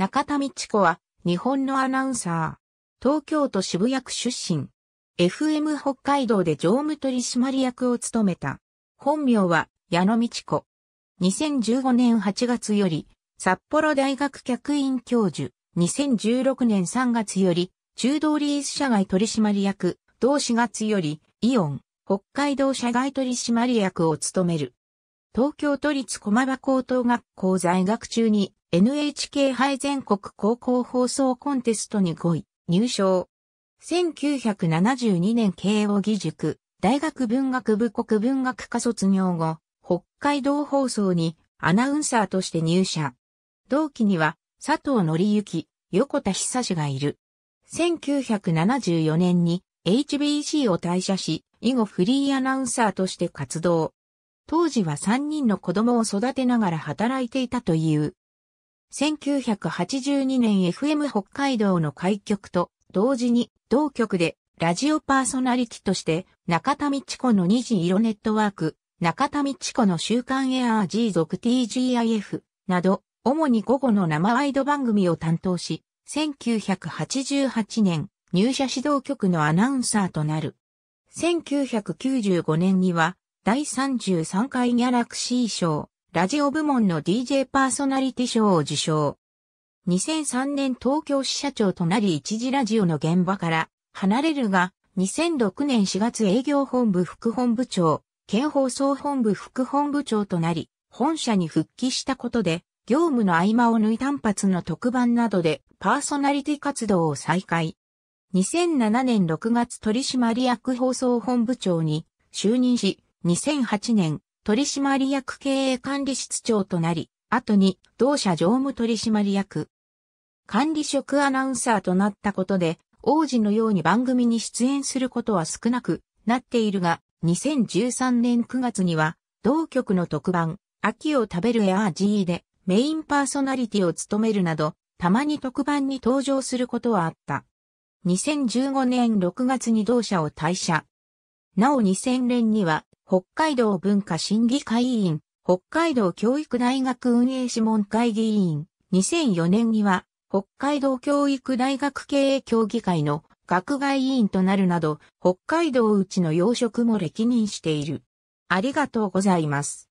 中田美智子は、日本のアナウンサー。東京都渋谷区出身。FM 北海道で常務取締役を務めた。本名は、矢野美智子。2015年8月より、札幌大学客員教授。2016年3月より、中道リース社外取締役。同4月より、イオン、北海道社外取締役を務める。東京都立駒場高等学校在学中に NHK 杯全国高校放送コンテストに5位、入賞。1972年慶応義塾、大学文学部国文学科卒業後、北海道放送にアナウンサーとして入社。同期には佐藤則之、横田久志がいる。1974年に HBC を退社し、以後フリーアナウンサーとして活動。当時は3人の子供を育てながら働いていたという。1982年 FM 北海道の開局と同時に同局でラジオパーソナリティとして中田美智子の二次色ネットワーク、中田美智子の週刊エアー G 属 TGIF など主に午後の生ワイド番組を担当し、1988年入社指導局のアナウンサーとなる。1995年には第33回ギャラクシー賞、ラジオ部門の DJ パーソナリティ賞を受賞。2003年東京支社長となり一時ラジオの現場から離れるが、2006年4月営業本部副本部長、県放送本部副本部長となり、本社に復帰したことで、業務の合間を縫い単発の特番などでパーソナリティ活動を再開。2007年6月取締役放送本部長に就任し、2008年取締役経営管理室長となり、後に同社常務取締役、管理職アナウンサーとなったことで、王子のように番組に出演することは少なくなっているが、2013年9月には、同局の特番、秋を食べるエアー GE でメインパーソナリティを務めるなど、たまに特番に登場することはあった。2015年6月に同社を退社。なお2000年には北海道文化審議会委員、北海道教育大学運営諮問会議委員、2004年には、北海道教育大学経営協議会の学外委員となるなど、北海道うちの養殖も歴任している。ありがとうございます。